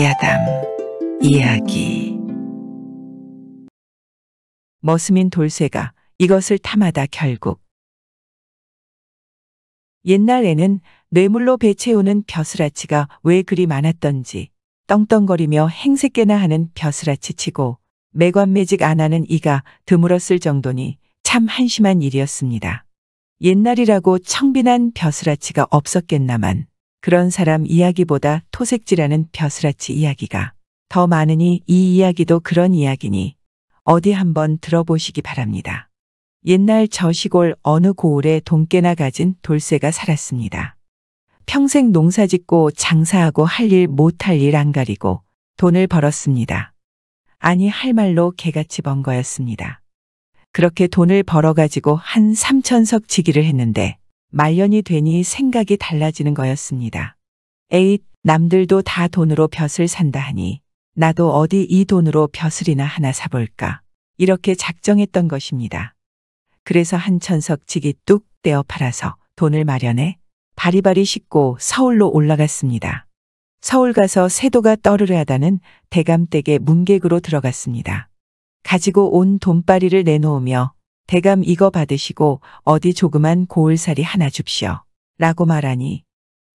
야담 이야기 머스민 돌쇠가 이것을 탐하다 결국 옛날에는 뇌물로 배 채우는 벼슬아치가 왜 그리 많았던지 떵떵거리며 행색개나 하는 벼슬아치 치고 매관매직 안 하는 이가 드물었을 정도니 참 한심한 일이었습니다. 옛날이라고 청빈한 벼슬아치가 없었겠나만 그런 사람 이야기보다 토색지라는 벼슬아치 이야기가 더 많으니 이 이야기도 그런 이야기니 어디 한번 들어보시기 바랍니다. 옛날 저 시골 어느 고을에 돈깨나 가진 돌쇠가 살았습니다. 평생 농사 짓고 장사하고 할 일 못 할 일 안 가리고 돈을 벌었습니다. 아니 할 말로 개같이 번 거였습니다. 그렇게 돈을 벌어가지고 한 삼천석 지기를 했는데 말년이 되니 생각이 달라지는 거였습니다. 에잇, 남들도 다 돈으로 벼슬 산다 하니 나도 어디 이 돈으로 벼슬이나 하나 사볼까. 이렇게 작정했던 것입니다. 그래서 한천석지기뚝 떼어 팔아서 돈을 마련해 바리바리 씻고 서울로 올라갔습니다. 서울 가서 세도가 떠르르 하다는 대감댁의 문객으로 들어갔습니다. 가지고 온 돈바리를 내놓으며 대감 이거 받으시고 어디 조그만 고을살이 하나 줍시오. 라고 말하니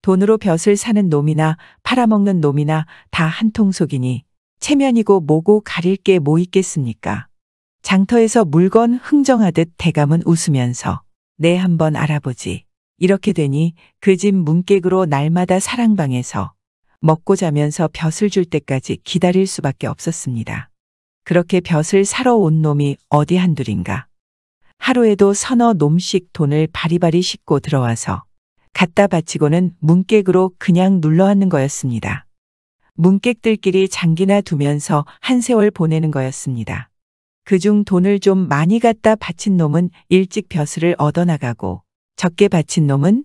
돈으로 벼슬 사는 놈이나 팔아먹는 놈이나 다 한통속이니 체면이고 뭐고 가릴 게 뭐 있겠습니까. 장터에서 물건 흥정하듯 대감은 웃으면서 내 네, 한번 알아보지. 이렇게 되니 그 집 문객으로 날마다 사랑방에서 먹고 자면서 벼슬 줄 때까지 기다릴 수밖에 없었습니다. 그렇게 벼슬 사러 온 놈이 어디 한둘인가. 하루에도 서너 놈씩 돈을 바리바리 씻고 들어와서 갖다 바치고는 문객으로 그냥 눌러앉는 거였습니다. 문객들끼리 장기나 두면서 한 세월 보내는 거였습니다. 그중 돈을 좀 많이 갖다 바친 놈은 일찍 벼슬을 얻어나가고 적게 바친 놈은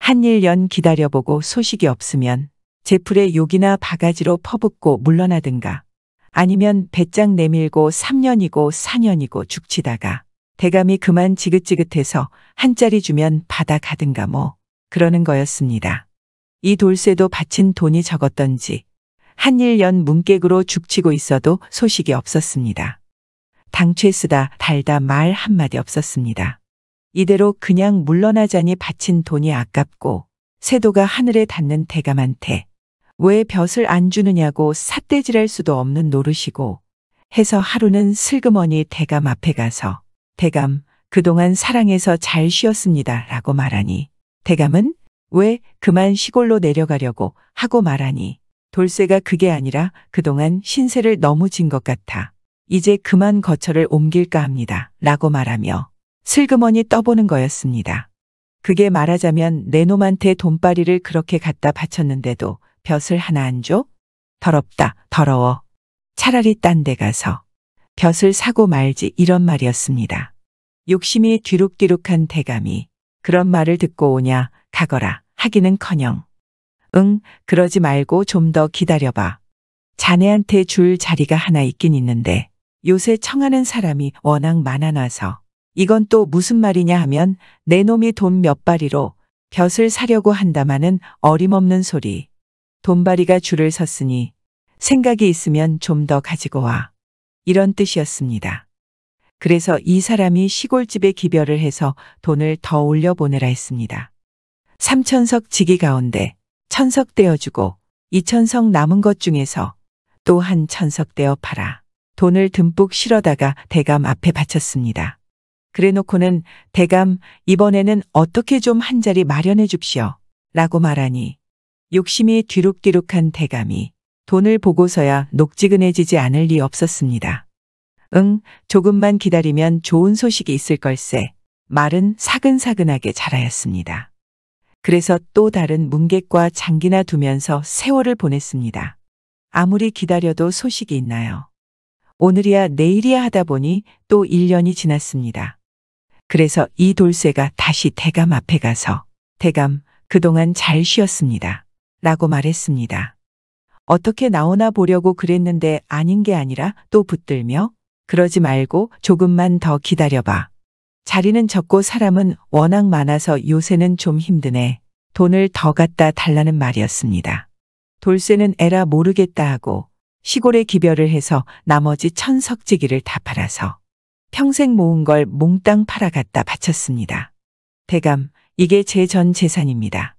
한일년 기다려보고 소식이 없으면 제풀의 욕이나 바가지로 퍼붓고 물러나든가 아니면 배짱 내밀고 3년이고 4년이고 죽치다가 대감이 그만 지긋지긋해서 한 짜리 주면 받아 가든가 뭐 그러는 거였습니다. 이 돌쇠도 바친 돈이 적었던지 한일연 문객으로 죽치고 있어도 소식이 없었습니다. 당최 쓰다 달다 말 한마디 없었습니다. 이대로 그냥 물러나자니 바친 돈이 아깝고 세도가 하늘에 닿는 대감한테 왜 벼슬 안 주느냐고 삿대질할 수도 없는 노릇이고 해서 하루는 슬그머니 대감 앞에 가서 대감, 그동안 사랑해서 잘 쉬었습니다. 라고 말하니 대감은 왜 그만 시골로 내려가려고 하고 말하니 돌쇠가 그게 아니라 그동안 신세를 너무 진 것 같아. 이제 그만 거처를 옮길까 합니다. 라고 말하며 슬그머니 떠보는 거였습니다. 그게 말하자면 내 놈한테 돈바리를 그렇게 갖다 바쳤는데도 벼슬 하나 안 줘? 더럽다, 더러워. 차라리 딴 데 가서 벼슬 사고 말지 이런 말이었습니다. 욕심이 뒤룩뒤룩한 대감이 그런 말을 듣고 오냐 가거라 하기는커녕 응 그러지 말고 좀 더 기다려봐. 자네한테 줄 자리가 하나 있긴 있는데 요새 청하는 사람이 워낙 많아놔서 이건 또 무슨 말이냐 하면 내 놈이 돈 몇 바리로 벼슬 사려고 한다마는 어림없는 소리. 돈바리가 줄을 섰으니 생각이 있으면 좀 더 가지고 와. 이런 뜻이었습니다. 그래서 이 사람이 시골집에 기별을 해서 돈을 더 올려보내라 했습니다. 삼천석 지기 가운데 천석 떼어주고 이천석 남은 것 중에서 또 한 천석 떼어 팔아 돈을 듬뿍 실어다가 대감 앞에 바쳤습니다. 그래놓고는 대감 이번에는 어떻게 좀 한 자리 마련해 줍시오 라고 말하니 욕심이 뒤룩뒤룩한 대감이 돈을 보고서야 녹지근해지지 않을 리 없었습니다. 응, 조금만 기다리면 좋은 소식이 있을 걸세. 말은 사근사근하게 자라였습니다. 그래서 또 다른 문객과 장기나 두면서 세월을 보냈습니다. 아무리 기다려도 소식이 있나요? 오늘이야 내일이야 하다 보니 또 1년이 지났습니다. 그래서 이 돌쇠가 다시 대감 앞에 가서 대감 그동안 잘 쉬었습니다. 라고 말했습니다. 어떻게 나오나 보려고 그랬는데 아닌 게 아니라 또 붙들며 그러지 말고 조금만 더 기다려봐. 자리는 적고 사람은 워낙 많아서 요새는 좀 힘드네. 돈을 더 갖다 달라는 말이었습니다. 돌쇠는 에라 모르겠다 하고 시골에 기별을 해서 나머지 천석지기를 다 팔아서 평생 모은 걸 몽땅 팔아갔다 바쳤습니다. 대감, 이게 제 전 재산입니다.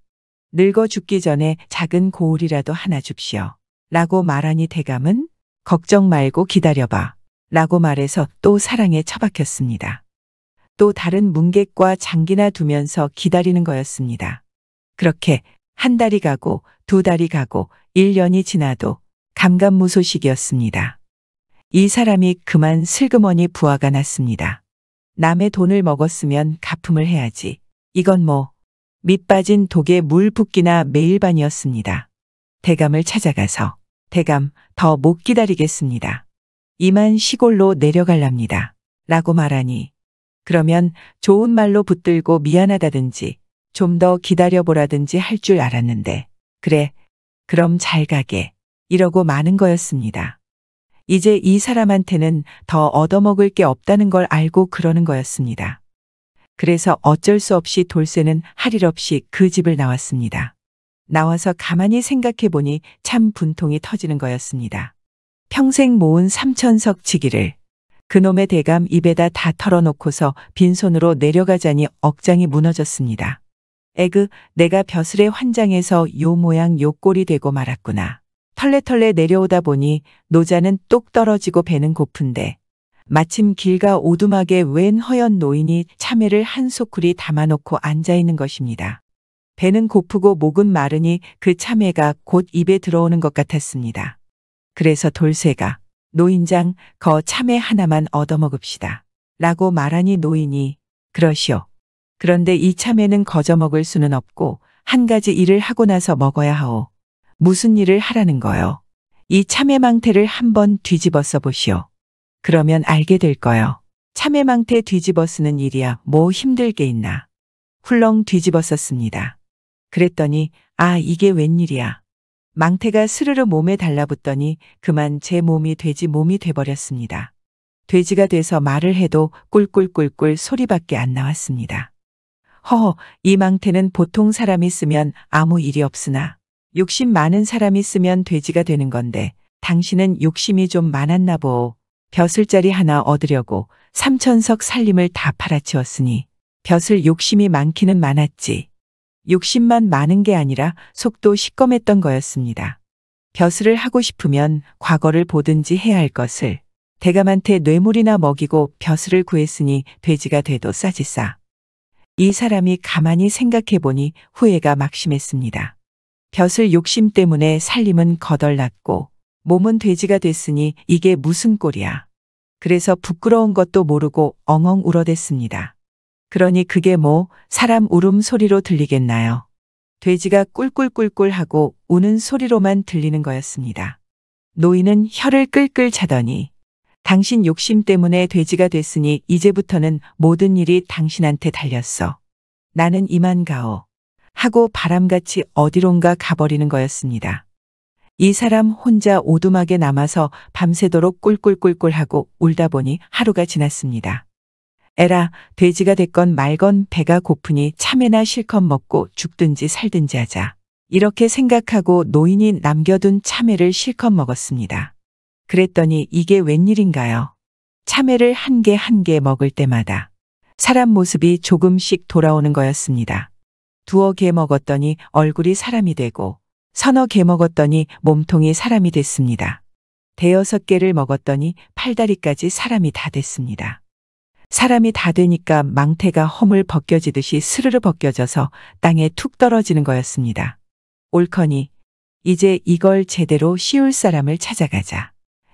늙어 죽기 전에 작은 고울이라도 하나 줍시오. 라고 말하니 대감은 걱정 말고 기다려봐 라고 말해서 또 사랑에 처박혔습니다. 또 다른 문객과 장기나 두면서 기다리는 거였습니다. 그렇게 한 달이 가고 두 달이 가고 1년이 지나도 감감무소식이었습니다. 이 사람이 그만 슬그머니 부하가 났습니다. 남의 돈을 먹었으면 가품을 해야지. 이건 뭐 밑빠진 독에 물 붓기나 매일반이었습니다. 대감을 찾아가서 대감, 더 못 기다리겠습니다. 이만 시골로 내려갈랍니다. 라고 말하니 그러면 좋은 말로 붙들고 미안하다든지 좀 더 기다려보라든지 할 줄 알았는데 그래, 그럼 잘 가게. 이러고 마는 거였습니다. 이제 이 사람한테는 더 얻어먹을 게 없다는 걸 알고 그러는 거였습니다. 그래서 어쩔 수 없이 돌쇠는 할 일 없이 그 집을 나왔습니다. 나와서 가만히 생각해 보니 참 분통이 터지는 거였습니다. 평생 모은 삼천석 치기를 그놈의 대감 입에다 다 털어놓고서 빈손으로 내려가자니 억장이 무너졌습니다. 에그, 내가 벼슬의 환장에서 요 모양 요 꼴이 되고 말았구나. 털레털레 내려오다 보니 노자는 똑 떨어지고 배는 고픈데 마침 길가 오두막에 웬 허연 노인이 참외를 한 소쿠리 담아놓고 앉아있는 것입니다. 배는 고프고 목은 마르니 그 참외가 곧 입에 들어오는 것 같았습니다. 그래서 돌쇠가 노인장 거 참외 하나만 얻어먹읍시다. 라고 말하니 노인이 그러시오. 그런데 이 참외는 거저 먹을 수는 없고 한 가지 일을 하고 나서 먹어야 하오. 무슨 일을 하라는 거요. 이 참외망태를 한번 뒤집어 써보시오. 그러면 알게 될 거요. 참외망태 뒤집어 쓰는 일이야 뭐 힘들게 있나. 훌렁 뒤집어 썼습니다. 그랬더니 아 이게 웬일이야. 망태가 스르르 몸에 달라붙더니 그만 제 몸이 돼지 몸이 돼버렸습니다. 돼지가 돼서 말을 해도 꿀꿀꿀꿀 소리밖에 안 나왔습니다. 허허, 이 망태는 보통 사람이 쓰면 아무 일이 없으나 욕심 많은 사람이 쓰면 돼지가 되는 건데 당신은 욕심이 좀 많았나 보오. 벼슬자리 하나 얻으려고 삼천석 살림을 다 팔아치웠으니 벼슬 욕심이 많기는 많았지. 욕심만 많은 게 아니라 속도 시꺼했던 거였습니다. 벼슬을 하고 싶으면 과거를 보든지 해야 할 것을 대감한테 뇌물이나 먹이고 벼슬을 구했으니 돼지가 돼도 싸지 싸. 이 사람이 가만히 생각해 보니 후회가 막심했습니다. 벼슬 욕심 때문에 살림은 거덜났고 몸은 돼지가 됐으니 이게 무슨 꼴이야. 그래서 부끄러운 것도 모르고 엉엉 울어댔습니다. 그러니 그게 뭐 사람 울음소리로 들리겠나요. 돼지가 꿀꿀꿀꿀하고 우는 소리로만 들리는 거였습니다. 노인은 혀를 끌끌 차더니 당신 욕심 때문에 돼지가 됐으니 이제부터는 모든 일이 당신한테 달렸어. 나는 이만 가오. 하고 바람같이 어디론가 가버리는 거였습니다. 이 사람 혼자 오두막에 남아서 밤새도록 꿀꿀꿀꿀하고 울다 보니 하루가 지났습니다. 에라 돼지가 됐건 말건 배가 고프니 참외나 실컷 먹고 죽든지 살든지 하자. 이렇게 생각하고 노인이 남겨둔 참외를 실컷 먹었습니다. 그랬더니 이게 웬일인가요? 참외를 한 개 한 개 먹을 때마다 사람 모습이 조금씩 돌아오는 거였습니다. 두어 개 먹었더니 얼굴이 사람이 되고 서너 개 먹었더니 몸통이 사람이 됐습니다. 대여섯 개를 먹었더니 팔다리까지 사람이 다 됐습니다. 사람이 다 되니까 망태가 허물 벗겨지듯이 스르르 벗겨져서 땅에 툭 떨어지는 거였습니다. 옳커니 이제 이걸 제대로 씌울 사람을 찾아가자.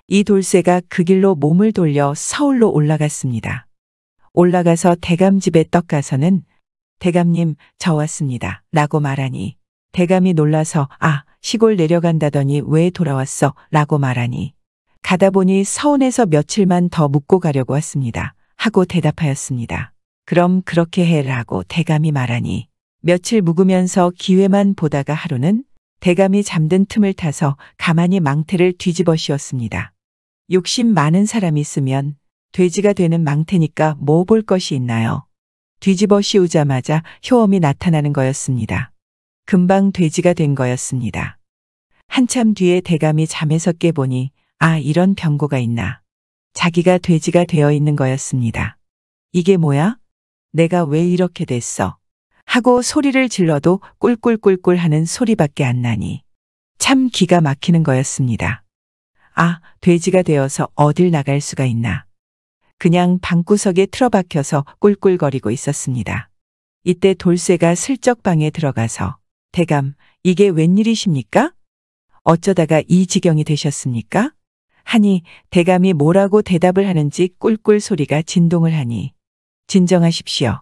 이 돌쇠가 그 길로 몸을 돌려 서울로 올라갔습니다. 올라가서 대감집에 떡가서는 대감님 저 왔습니다. 라고 말하니 대감이 놀라서 아 시골 내려간다더니 왜 돌아왔어? 라고 말하니 가다 보니 서운해서 며칠만 더 묵고 가려고 왔습니다. 하고 대답하였습니다. 그럼 그렇게 해라고 대감이 말하니 며칠 묵으면서 기회만 보다가 하루는 대감이 잠든 틈을 타서 가만히 망태를 뒤집어 씌웠습니다. 욕심 많은 사람이 있으면 돼지가 되는 망태니까 뭐 볼 것이 있나요? 뒤집어 씌우자마자 효험이 나타나는 거였습니다. 금방 돼지가 된 거였습니다. 한참 뒤에 대감이 잠에서 깨보니 아 이런 병고가 있나 자기가 돼지가 되어 있는 거였습니다. 이게 뭐야? 내가 왜 이렇게 됐어? 하고 소리를 질러도 꿀꿀꿀꿀 하는 소리밖에 안 나니 참 기가 막히는 거였습니다. 아, 돼지가 되어서 어딜 나갈 수가 있나. 그냥 방구석에 틀어박혀서 꿀꿀거리고 있었습니다. 이때 돌쇠가 슬쩍 방에 들어가서 대감, 이게 웬일이십니까? 어쩌다가 이 지경이 되셨습니까? 하니 대감이 뭐라고 대답을 하는지 꿀꿀 소리가 진동을 하니 진정하십시오.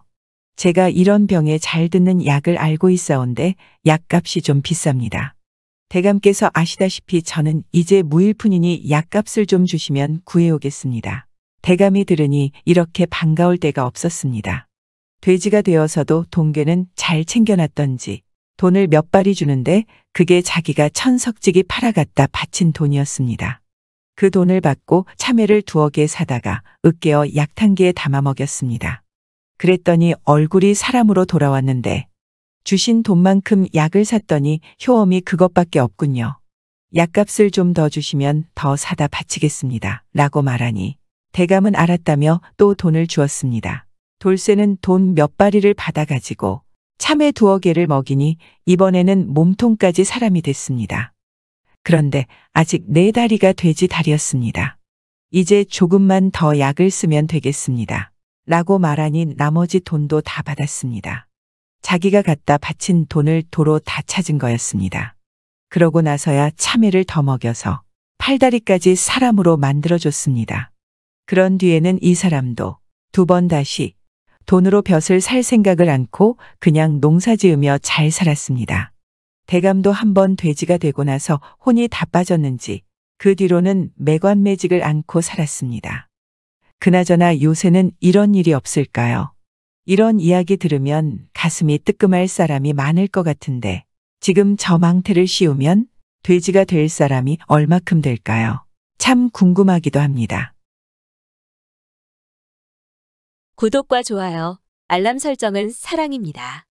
제가 이런 병에 잘 듣는 약을 알고 있어온데 약값이 좀 비쌉니다. 대감께서 아시다시피 저는 이제 무일푼이니 약값을 좀 주시면 구해오겠습니다. 대감이 들으니 이렇게 반가울 때가 없었습니다. 돼지가 되어서도 동계는 잘 챙겨놨던지 돈을 몇 발이 주는데 그게 자기가 천석지기 팔아갔다 바친 돈이었습니다. 그 돈을 받고 참외를 두어 개 사다가 으깨어 약탕기에 담아 먹였습니다. 그랬더니 얼굴이 사람으로 돌아왔는데 주신 돈만큼 약을 샀더니 효험이 그것밖에 없군요. 약값을 좀 더 주시면 더 사다 바치겠습니다. 라고 말하니 대감은 알았다며 또 돈을 주었습니다. 돌쇠는 돈 몇 바리를 받아가지고 참외 두어 개를 먹이니 이번에는 몸통까지 사람이 됐습니다. 그런데 아직 네 다리가 되지 다리였습니다. 이제 조금만 더 약을 쓰면 되겠습니다. 라고 말하니 나머지 돈도 다 받았습니다. 자기가 갖다 바친 돈을 도로 다 찾은 거였습니다. 그러고 나서야 참외를 더 먹여서 팔다리까지 사람으로 만들어줬습니다. 그런 뒤에는 이 사람도 두 번 다시 돈으로 벼슬 살 생각을 않고 그냥 농사 지으며 잘 살았습니다. 대감도 한번 돼지가 되고 나서 혼이 다 빠졌는지 그 뒤로는 매관매직을 않고 살았습니다. 그나저나 요새는 이런 일이 없을까요? 이런 이야기 들으면 가슴이 뜨끔할 사람이 많을 것 같은데 지금 저 망태를 씌우면 돼지가 될 사람이 얼마큼 될까요? 참 궁금하기도 합니다. 구독과 좋아요, 알람 설정은 사랑입니다.